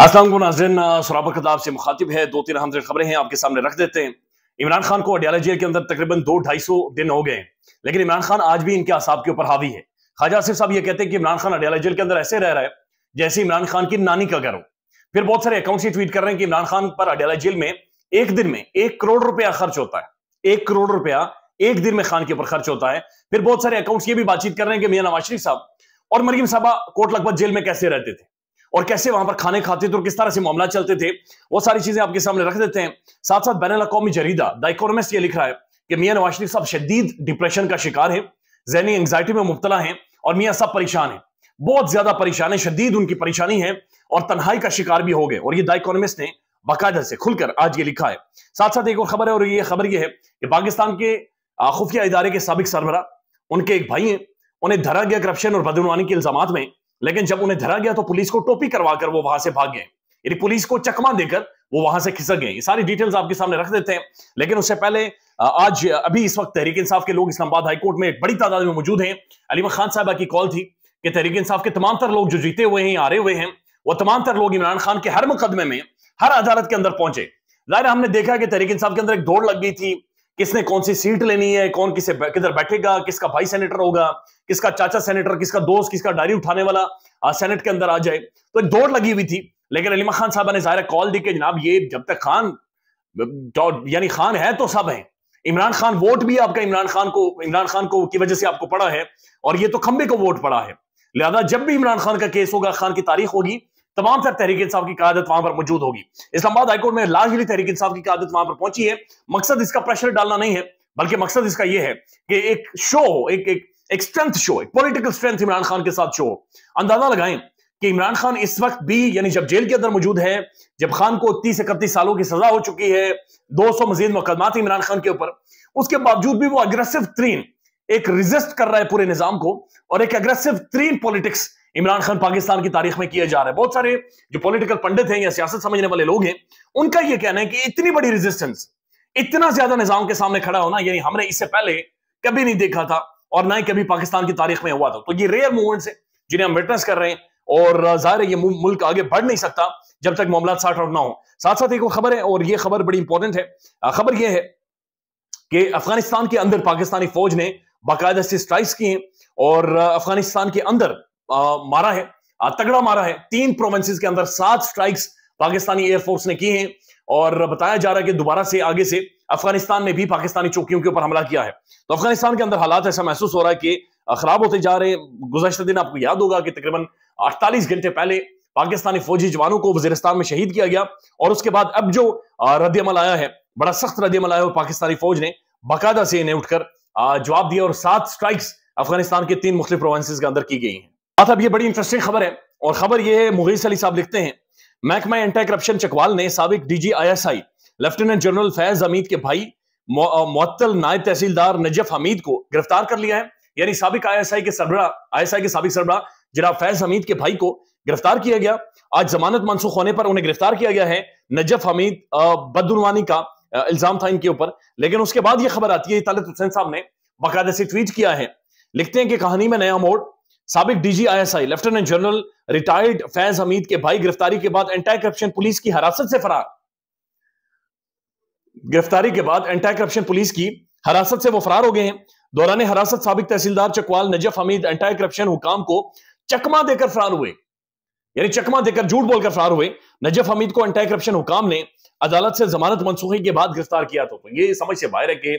असलम नाजरन सराबा खिताब से मुखातिब है दो तीन हमसे खबरें हैं आपके सामने रख देते हैं इमरान खान को अडियाला जेल के अंदर तकरीबन दो ढाई सौ दिन हो गए लेकिन इमरान खान आज भी इनके असाब के ऊपर हावी है खाजा आसिफ साहब ये कहते हैं कि इमरान खान अडियाला जेल के अंदर ऐसे रह रहा है जैसे इमरान खान की नानी का घर हो फिर बहुत सारे अकाउंट ये ट्वीट कर रहे हैं कि इमरान खान पर अडियाला जेल में एक दिन में एक करोड़ रुपया खर्च होता है एक करोड़ रुपया एक दिन में खान के ऊपर खर्च होता है फिर बहुत सारे अकाउंट्स ये भी बातचीत कर रहे हैं कि मियाँ नवाज शरीफ साहब और मरीम साहबा कोट लखपत जेल में कैसे रहते थे और कैसे वहां पर खाने खाते थे और किस तरह से मामला चलते थे वो सारी चीजें आपके सामने रख देते हैं साथ साथ बैन अवी जरीदा द इकोनॉमिस्ट ये लिख रहा है कि मियाँ नवाज शरीफ साहब शदीद डिप्रेशन का शिकार है जहनी एंगजाइटी में मुबतला है और मियाँ साहब परेशान है बहुत ज्यादा परेशान है शदीद उनकी परेशानी है और तनहाई का शिकार भी हो गए और ये द इकोनॉमिस्ट ने बाकायदा से खुलकर आज ये लिखा है साथ साथ एक और खबर है और ये खबर ये है कि पाकिस्तान के खुफिया इदारे के सबक सरबरा उनके एक भाई हैं उन्हें धरा गया करप्शन और बदनवानी के इल्जाम में लेकिन जब उन्हें धरा गया तो पुलिस को टोपी करवाकर वो वहां से भाग गए यानी पुलिस को चकमा देकर वो वहां से खिसक गए सारी डिटेल्स आपके सामने रख देते हैं लेकिन उससे पहले आज अभी इस वक्त तहरीक इंसाफ के लोग इस्लामाबाद हाईकोर्ट में एक बड़ी तादाद में मौजूद हैं अली खान साहबा की कॉल थी कि तहरीक इंसाफ के तमाम तर लोग जो जीते हुए हैं हारे हुए हैं वो तमाम तर लोग इमरान खान के हर मुकदमे में हर अदालत के अंदर पहुंचे जाहिर हमने देखा कि तहरीक इंसाफ के अंदर एक दौड़ लग गई थी किसने कौन सी सीट लेनी है कौन किसे किधर बैठेगा किसका भाई सेनेटर होगा किसका चाचा सेनेटर किसका दोस्त किसका डायरी उठाने वाला आ, सेनेट के अंदर आ जाए तो एक दौड़ लगी हुई थी लेकिन अलीमा खान साहब ने जाहिर कॉल दी कि जनाब ये जब तक खान तो, यानी खान है तो सब है इमरान खान वोट भी आपका इमरान खान को इमरान खान को की वजह से आपको पड़ा है और ये तो खंबे को वोट पड़ा है लिहाजा जब भी इमरान खान का केस होगा खान की तारीख होगी तमाम सर तहरीक इंसाफ की क्यादत वहां पर मौजूद होगी इस्लामाबाद हाईकोर्ट में लार्जली तहरीक इंसाफ की क्यादत वहां पर पहुंची है मकसद इसका प्रेशर डालना नहीं है बल्कि मकसद इसका यह है कि एक शो हो एक एक एक स्ट्रेंथ शो एक पॉलिटिकल स्ट्रेंथ इमरान खान के साथ शो हो अंदाजा लगाएं कि इमरान खान इस वक्त भी यानी जब जेल के अंदर मौजूद है जब खान को तीस इकतीस सालों की सजा हो चुकी है दो सौ मजीद मुकदमा थी इमरान खान के ऊपर उसके बावजूद भी वो अग्रेसिव तरीन एक रिजिस्ट कर रहा है पूरे निजाम को और एक अग्रेसिव तरीन पॉलिटिक्स इमरान खान पाकिस्तान की तारीख में किया जा रहे हैं बहुत सारे जो पॉलिटिकल पंडित हैं या सियासत समझने वाले लोग हैं उनका यह कहना है कि इतनी बड़ी रेजिस्टेंस इतना ज्यादा निजाम के सामने खड़ा होना यानी हमने इससे पहले कभी नहीं देखा था और ना ही कभी पाकिस्तान की तारीख में हुआ था तो ये रेयर मूवमेंट्स है जिन्हें हम विटनेस कर रहे हैं और जाहिर है ये मुल्क आगे बढ़ नहीं सकता जब तक मामला साठ आउट ना हो साथ साथ एक खबर है और ये खबर बड़ी इंपॉर्टेंट है खबर यह है कि अफगानिस्तान के अंदर पाकिस्तानी फौज ने बाकायदा से स्ट्राइक्स किए हैं और अफगानिस्तान के अंदर आ, मारा है तगड़ा मारा है तीन प्रोवेंसेस के अंदर सात स्ट्राइक्स पाकिस्तानी एयरफोर्स ने की हैं और बताया जा रहा है कि दोबारा से आगे से अफगानिस्तान ने भी पाकिस्तानी चौकियों के ऊपर हमला किया है तो अफगानिस्तान के अंदर हालात ऐसा महसूस हो रहा है कि खराब होते जा रहे हैं गुजशत दिन आपको याद होगा कि तकरीबन अड़तालीस घंटे पहले पाकिस्तानी फौजी जवानों को वजीरस्तान में शहीद किया गया और उसके बाद अब जो रद्दमल आया है बड़ा सख्त रद्दमल आया है पाकिस्तानी फौज ने बाकायदा से इन्हें उठकर जवाब दिया और सात स्ट्राइक्स अफगानिस्तान के तीन मुख्तलिफ प्रोवेंसेज के अंदर की गई हैं अब ये बड़ी इंटरेस्टिंग खबर है और खबर ये है मुगैस अली साहब लिखते हैं महकमा एंटी करप्शन चकवाल ने सबक DG ISI lieutenant general Faiz Hameed के भाई मुअत्तल नायब तहसीलदार नजफ हमीद को गिरफ्तार कर लिया है यानी सबक आईएसआई के सरबरा आईएसआई के सबक सरबरा जनाब फैज हमीद के भाई को गिरफ्तार किया गया आज जमानत मनसूख होने पर उन्हें गिरफ्तार किया गया है नजफ हमीद बदनवानी का इल्जाम था इनके ऊपर लेकिन उसके बाद यह खबर आती है तालत हुसैन साहब ने बाकायदा से ट्वीट किया है लिखते हैं कि कहानी में नया मोड़ सबक DG ISI lieutenant general retired Faiz Hameed के भाई गिरफ्तारी के बाद एंटी करप्शन पुलिस की हिरासत से फरार गिरफ्तारी के बाद एंटी करप्शन पुलिस की हिरासत से वो फरार हो गए हैं दौरान हिरासत सबक तहसीलदार चकवाल नजफ हमीद एंटी करप्शन हुकाम को चकमा देकर फरार हुए यानी चकमा देकर झूठ बोलकर फरार हुए नजफ हमीद को एंटी करप्शन हुकाम ने अदालत से जमानत मनसूखी के बाद गिरफ्तार किया तो ये समझ से बाहर है कि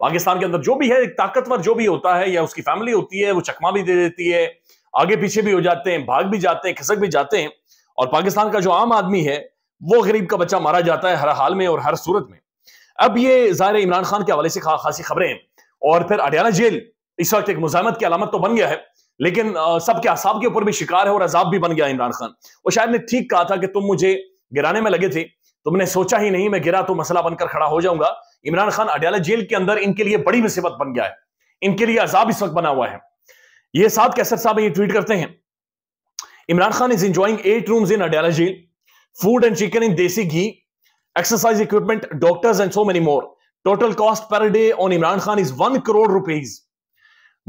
पाकिस्तान के अंदर जो भी है एक ताकतवर जो भी होता है या उसकी फैमिली होती है वो चकमा भी दे देती है आगे पीछे भी हो जाते हैं भाग भी जाते हैं खिसक भी जाते हैं और पाकिस्तान का जो आम आदमी है वो गरीब का बच्चा मारा जाता है हर हाल में और हर सूरत में अब ये ज़ाहिर इमरान खान के हवाले से खा, खासी खबरें हैं और फिर हरियाणा जेल इस वक्त एक मुजामत की अलामत तो बन गया है लेकिन सबके असाब के ऊपर भी शिकार है और अजाब भी बन गया इमरान खान वो शायद ने ठीक कहा था कि तुम मुझे गिराने में लगे थे तुमने सोचा ही नहीं मैं गिरा तो मसला बनकर खड़ा हो जाऊंगा इमरान खान अडयाला जेल के अंदर इनके लिए बड़ी मुसीबत बन गया है इनके लिए अजाब इस वक्त बना हुआ है ये साथ कैसर साहब ये ट्वीट करते हैं Imran Khan is enjoying eight room in Adiala jail food and chicken in desi ghee exercise equipment doctors and so many more total cost per day on Imran Khan is one crore rupees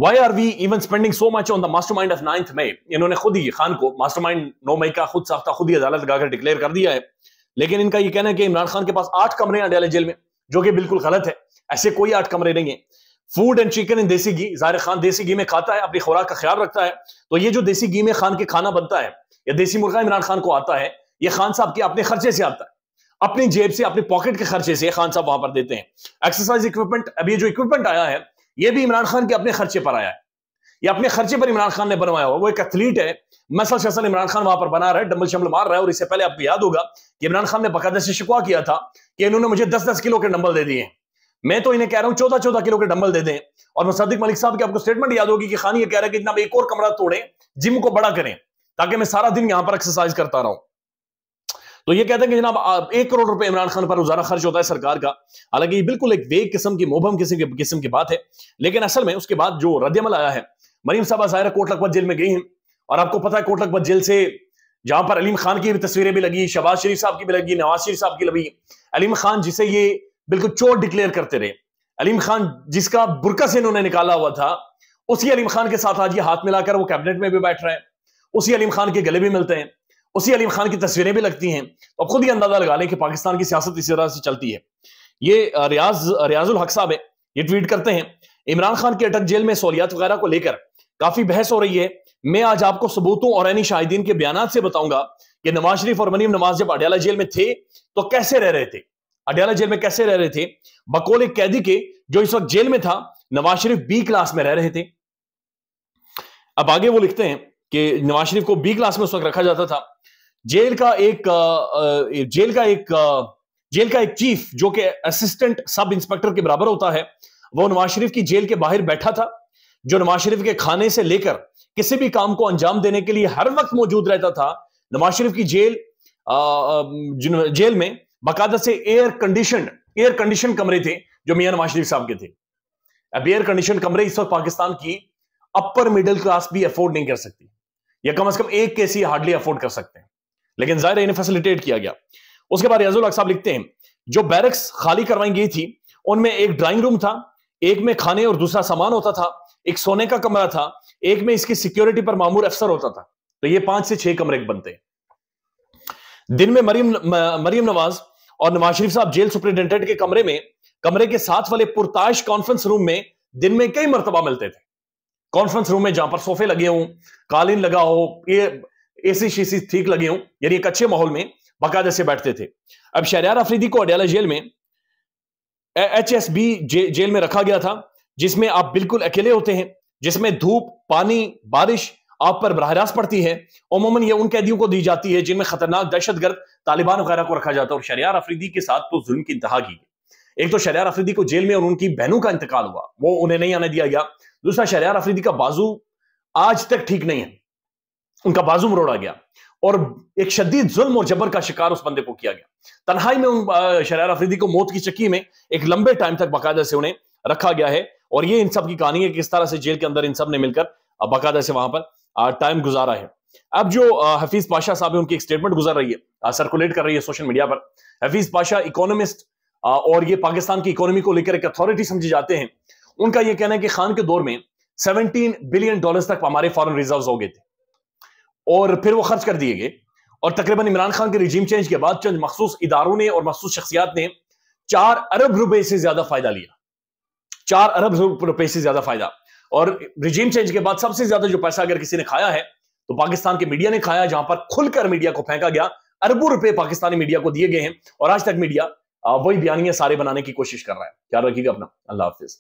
why are we even spending so much on the mastermind of ninth May इन्होंने खुद ही खान को master mind नौ मई का खुद साफ्ता खुद ही अदालत गाकर declare कर दिया है लेकिन इनका यह कहना है कि इमरान खान के पास आठ कमरे हैं अडयाला जेल में जो कि बिल्कुल गलत है ऐसे कोई आठ कमरे नहीं है food and chicken in desi घी जाहिर खान देसी घी में खाता है अपनी खुराक का ख्याल रखता है तो ये जो देसी घी में खान के खाना बनता है या देसी मुर्गा इमरान खान को आता है ये खान साहब के अपने खर्चे से आता है अपनी जेब से अपने पॉकेट के खर्चे से खान साहब वहां पर देते हैं एक्सरसाइज इक्विपमेंट अभी जो इक्विपमेंट आया है ये भी इमरान खान के अपने खर्चे पर आया है ये अपने खर्चे पर इमरान खान ने बनवाया हुआ वो एक एथलीट है मसल शसल इमरान खान वहां पर बना रहा है डम्बल शम्बल मार रहा है और इससे पहले आपको याद होगा कि इमरान खान ने बकायदा से शिकवा किया था कि इन्होंने मुझे दस दस किलो के डम्बल दे दिए मैं तो इन्हें कह रहा हूं चौदह चौदह किलो के डम्बल दे दें और मुसदिक मलिक साहब की आपको स्टेटमेंट याद होगी कि खान ये कह रहा है कि इतना एक और कमरा तोड़े जिम को बड़ा करें ताकि मैं सारा दिन यहां पर एक्सरसाइज करता रहा तो ये कहते हैं कि जनाब एक करोड़ रुपए इमरान खान पर रोजाना खर्च होता है सरकार का हालांकि ये बिल्कुल एक वेग किस्म की मोबम किस्म की बात है लेकिन असल में उसके बाद जो रद्दमल आया है मरीम साहबा जाहिर कोट लखपत जेल में गई हैं और आपको पता है कोट लखपत जेल से जहां पर अलीम खान की भी तस्वीरें भी लगी शबाज शरीफ साहब की भी लगी नवाज शरीफ साहब की लगी अलीम खान जिसे ये बिल्कुल चोट डिक्लेयर करते रहे अलीम खान जिसका बुरका से इन्होंने निकाला हुआ था उसी अलीम खान के साथ आज ये हाथ मिलाकर वो कैबिनेट में भी बैठ रहे हैं उसी अलीम खान के गले भी मिलते हैं उसी अलीम खान की तस्वीरें भी लगती हैं तो खुद ही अंदाजा लगा लें कि पाकिस्तान की सियासत इसी तरह से चलती है ये रियाज रियाजुल हक साहब है ये ट्वीट करते हैं इमरान खान के अटक जेल में सहूलियात वगैरह को लेकर काफी बहस हो रही है मैं आज आपको सबूतों और यानी शाहिदीन के बयान से बताऊंगा कि नवाज शरीफ और मनीम नवाज जब अडियाला जेल में थे तो कैसे रह रहे थे अडियाला जेल में कैसे रह रहे थे बकोल एक कैदी के जो इस वक्त जेल में था नवाज शरीफ बी क्लास में रह रहे थे अब आगे वो लिखते हैं कि नवाज शरीफ को बी क्लास में उस वक्त रखा जाता था जेल का एक जेल का एक जेल का एक चीफ जो कि असिस्टेंट सब इंस्पेक्टर के बराबर होता है वो नवाज शरीफ की जेल के बाहर बैठा था जो नवाज शरीफ के खाने से लेकर किसी भी काम को अंजाम देने के लिए हर वक्त मौजूद रहता था नवाज शरीफ की जेल आ, जेल में बाकायदा से एयर कंडीशन एयर कंडीशन कमरे थे जो मियां नवाज शरीफ साहब के थे अब एयर कंडीशन कमरे इस वक्त पाकिस्तान की अपर मिडिल क्लास भी अफोर्ड नहीं कर सकती या कम अज कम एक केसी हार्डली अफोर्ड कर सकते हैं लेकिन जाहिर इन्हें फैसिलिटेट किया गया उसके बाद रियाजुल साहब लिखते हैं जो बैरक्स खाली करवाई गई थी उनमें एक ड्राइंग रूम था एक में खाने और दूसरा सामान होता था एक सोने का कमरा था एक में इसकी सिक्योरिटी पर मामूर अफसर होता था तो ये पांच से छह कमरे बनते हैं दिन में मरीम मरीम नवाज और नवाज शरीफ साहब जेल सुप्रिंटेंडेंट के कमरे में कमरे के साथ वाले पुरताश कॉन्फ्रेंस रूम में दिन में कई मरतबा मिलते थे कॉन्फ्रेंस रूम में जहां पर सोफे लगे हों कालीन लगा हो ये एसी शीसी ठीक लगे हों यानी एक अच्छे माहौल में बाकायदा से बैठते थे अब शहरियार अफरीदी को अडयाला जेल में H S B J, jail में रखा गया था जिसमें आप बिल्कुल अकेले होते हैं जिसमें धूप पानी बारिश आप पर बरह रास्त पड़ती है अमूमन ये उन कैदियों को दी जाती है जिनमें खतरनाक दहशत गर्द तालिबान वगैरह को रखा जाता है और शरियार अफरीदी के साथ तो जुल्म की इंतहा की एक तो शरियार अफरीदी को जेल में और उनकी बहनों का इंतकाल हुआ वो उन्हें नहीं आने दिया गया दूसरा शरियार अफरीदी का बाजू आज तक ठीक नहीं है उनका बाजू मरोड़ा गया और एक शदीद जुल्म और जबर का शिकार उस बंदे को किया गया तनहाई में उन शरार अफरीदी को मौत की चक्की में एक लंबे टाइम तक बाकायदा से उन्हें रखा गया है और ये इन सब की कहानी है किस तरह से जेल के अंदर इन सब ने मिलकर बाकायदा से वहां पर टाइम गुजारा है अब जो हफीज पाशा साहब है उनकी एक स्टेटमेंट गुजर रही है सर्कुलेट कर रही है सोशल मीडिया पर हफीज पाशा इकोनॉमिस्ट और ये पाकिस्तान की इकोनॉमी को लेकर एक अथॉरिटी समझे जाते हैं उनका यह कहना है कि खान के दौर में 17 बिलियन डॉलर्स तक हमारे फॉरेन रिजर्व्स हो गए थे और फिर वो खर्च कर दिए गए और तकरीबन इमरान खान के रिजीम चेंज के बाद चंद मखसूस इदारों ने और मखसूस शख्सियात ने चार अरब रुपए से ज्यादा फायदा लिया चार अरब रुपए से ज्यादा फायदा और रिजीम चेंज के बाद सबसे ज्यादा जो पैसा अगर किसी ने खाया है तो पाकिस्तान के मीडिया ने खाया जहां पर खुलकर मीडिया को फेंका गया अरबों रुपए पाकिस्तानी मीडिया को दिए गए हैं और आज तक मीडिया वही बयानियां सारे बनाने की कोशिश कर रहा है ख्याल रखिएगा अपना अल्लाह हाफिज